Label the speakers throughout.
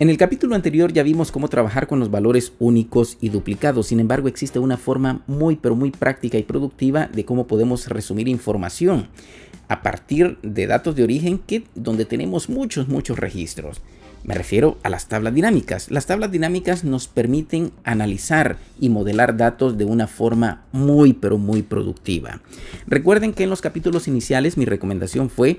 Speaker 1: En el capítulo anterior ya vimos cómo trabajar con los valores únicos y duplicados, sin embargo existe una forma muy pero muy práctica y productiva de cómo podemos resumir información a partir de datos de origen que, donde tenemos muchos muchos registros. Me refiero a las tablas dinámicas. Las tablas dinámicas nos permiten analizar y modelar datos de una forma muy pero muy productiva. Recuerden que en los capítulos iniciales mi recomendación fue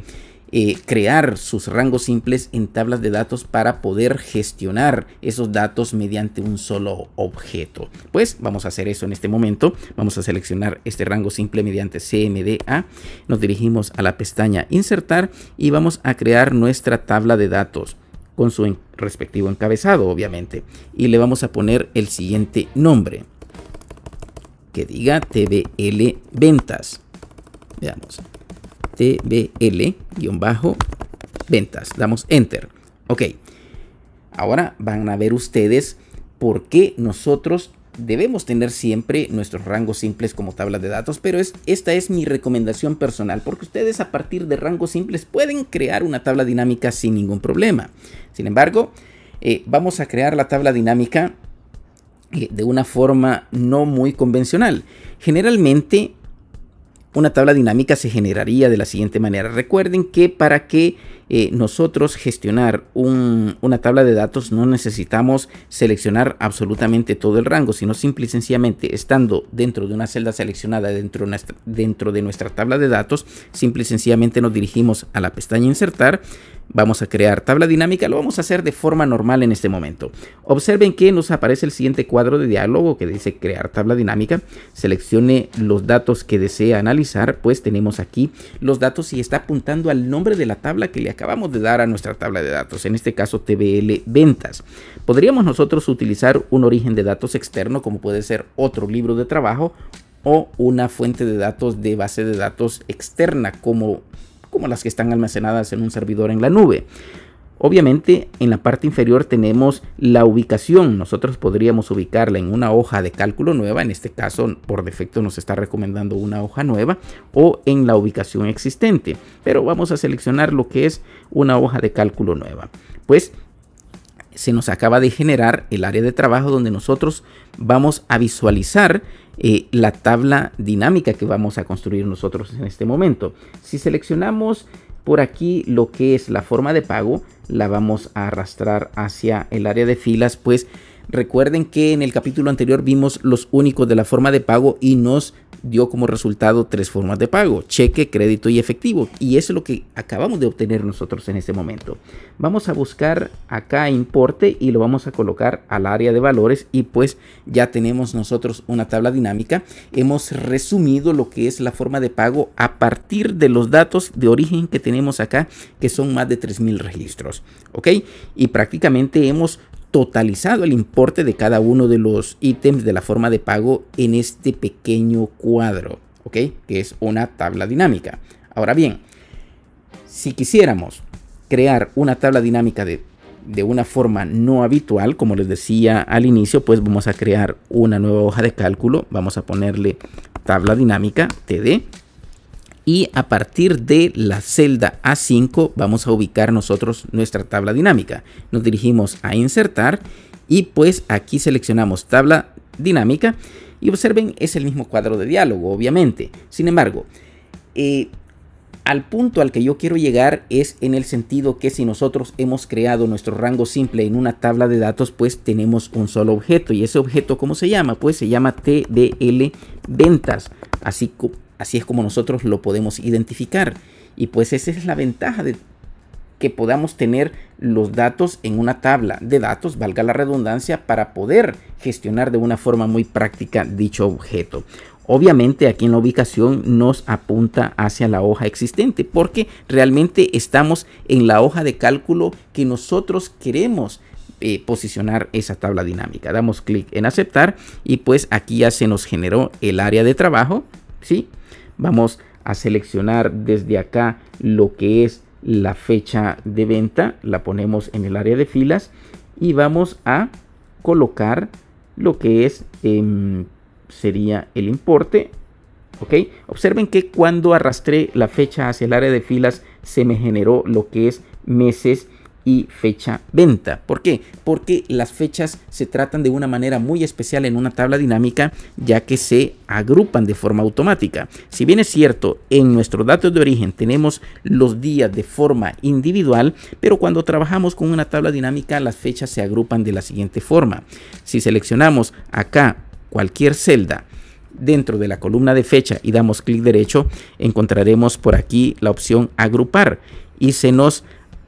Speaker 1: eh, crear sus rangos simples en tablas de datos para poder gestionar esos datos mediante un solo objeto. Pues vamos a hacer eso en este momento. Vamos a seleccionar este rango simple mediante CMDA. Nos dirigimos a la pestaña insertar y vamos a crear nuestra tabla de datos con su respectivo encabezado, obviamente. Y le vamos a poner el siguiente nombre que diga TBL ventas. Veamos, bajo ventas Damos enter. Ok. Ahora van a ver ustedes por qué nosotros debemos tener siempre nuestros rangos simples como tabla de datos, pero es, esta es mi recomendación personal, porque ustedes a partir de rangos simples pueden crear una tabla dinámica sin ningún problema. Sin embargo, eh, vamos a crear la tabla dinámica eh, de una forma no muy convencional. Generalmente una tabla dinámica se generaría de la siguiente manera. Recuerden que para que eh, nosotros gestionar una tabla de datos no necesitamos seleccionar absolutamente todo el rango, sino simple y sencillamente estando dentro de una celda seleccionada dentro, dentro de nuestra tabla de datos, simple y sencillamente nos dirigimos a la pestaña insertar, Vamos a crear tabla dinámica, lo vamos a hacer de forma normal en este momento. Observen que nos aparece el siguiente cuadro de diálogo que dice crear tabla dinámica. Seleccione los datos que desea analizar, pues tenemos aquí los datos y está apuntando al nombre de la tabla que le acabamos de dar a nuestra tabla de datos, en este caso TBL ventas. Podríamos nosotros utilizar un origen de datos externo como puede ser otro libro de trabajo o una fuente de datos de base de datos externa como como las que están almacenadas en un servidor en la nube. Obviamente en la parte inferior tenemos la ubicación. Nosotros podríamos ubicarla en una hoja de cálculo nueva. En este caso por defecto nos está recomendando una hoja nueva o en la ubicación existente. Pero vamos a seleccionar lo que es una hoja de cálculo nueva. Pues se nos acaba de generar el área de trabajo donde nosotros vamos a visualizar eh, la tabla dinámica que vamos a construir nosotros en este momento. Si seleccionamos por aquí lo que es la forma de pago, la vamos a arrastrar hacia el área de filas, pues recuerden que en el capítulo anterior vimos los únicos de la forma de pago y nos dio como resultado tres formas de pago, cheque, crédito y efectivo. Y eso es lo que acabamos de obtener nosotros en este momento. Vamos a buscar acá importe y lo vamos a colocar al área de valores y pues ya tenemos nosotros una tabla dinámica. Hemos resumido lo que es la forma de pago a partir de los datos de origen que tenemos acá, que son más de 3.000 registros. ¿Ok? Y prácticamente hemos totalizado el importe de cada uno de los ítems de la forma de pago en este pequeño cuadro, ¿ok? Que es una tabla dinámica. Ahora bien, si quisiéramos crear una tabla dinámica de, de una forma no habitual, como les decía al inicio, pues vamos a crear una nueva hoja de cálculo, vamos a ponerle tabla dinámica TD y a partir de la celda A5 vamos a ubicar nosotros nuestra tabla dinámica. Nos dirigimos a insertar y pues aquí seleccionamos tabla dinámica y observen es el mismo cuadro de diálogo obviamente. Sin embargo, eh, al punto al que yo quiero llegar es en el sentido que si nosotros hemos creado nuestro rango simple en una tabla de datos, pues tenemos un solo objeto. ¿Y ese objeto cómo se llama? Pues se llama TDL ventas. Así Así es como nosotros lo podemos identificar. Y pues esa es la ventaja de que podamos tener los datos en una tabla de datos, valga la redundancia, para poder gestionar de una forma muy práctica dicho objeto. Obviamente aquí en la ubicación nos apunta hacia la hoja existente porque realmente estamos en la hoja de cálculo que nosotros queremos eh, posicionar esa tabla dinámica. Damos clic en aceptar y pues aquí ya se nos generó el área de trabajo, ¿sí? Vamos a seleccionar desde acá lo que es la fecha de venta, la ponemos en el área de filas y vamos a colocar lo que es em, sería el importe. Ok, observen que cuando arrastré la fecha hacia el área de filas se me generó lo que es meses y fecha venta. ¿Por qué? Porque las fechas se tratan de una manera muy especial en una tabla dinámica ya que se agrupan de forma automática. Si bien es cierto, en nuestros datos de origen tenemos los días de forma individual, pero cuando trabajamos con una tabla dinámica las fechas se agrupan de la siguiente forma. Si seleccionamos acá cualquier celda, dentro de la columna de fecha y damos clic derecho, encontraremos por aquí la opción agrupar y se nos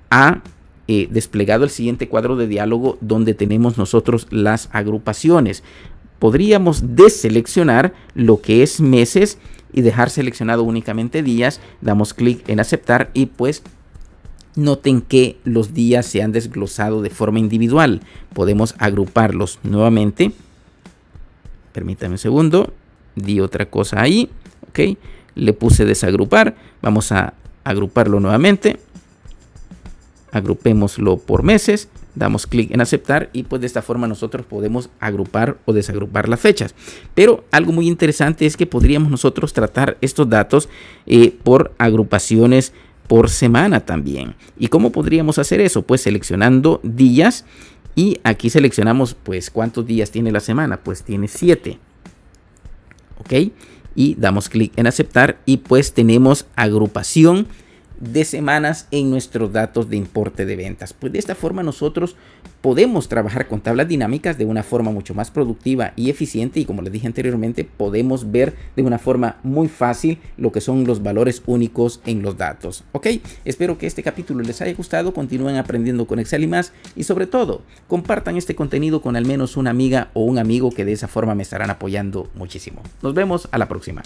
Speaker 1: a eh, desplegado el siguiente cuadro de diálogo donde tenemos nosotros las agrupaciones. Podríamos deseleccionar lo que es meses y dejar seleccionado únicamente días. Damos clic en aceptar y pues noten que los días se han desglosado de forma individual. Podemos agruparlos nuevamente. Permítame un segundo. Di otra cosa ahí. Ok. Le puse desagrupar. Vamos a agruparlo nuevamente agrupémoslo por meses, damos clic en aceptar y pues de esta forma nosotros podemos agrupar o desagrupar las fechas. Pero algo muy interesante es que podríamos nosotros tratar estos datos eh, por agrupaciones por semana también. ¿Y cómo podríamos hacer eso? Pues seleccionando días y aquí seleccionamos pues cuántos días tiene la semana. Pues tiene 7. ¿Ok? Y damos clic en aceptar y pues tenemos agrupación de semanas en nuestros datos de importe de ventas. Pues de esta forma nosotros podemos trabajar con tablas dinámicas de una forma mucho más productiva y eficiente y como les dije anteriormente podemos ver de una forma muy fácil lo que son los valores únicos en los datos. Ok, espero que este capítulo les haya gustado, continúen aprendiendo con Excel y más y sobre todo compartan este contenido con al menos una amiga o un amigo que de esa forma me estarán apoyando muchísimo. Nos vemos a la próxima.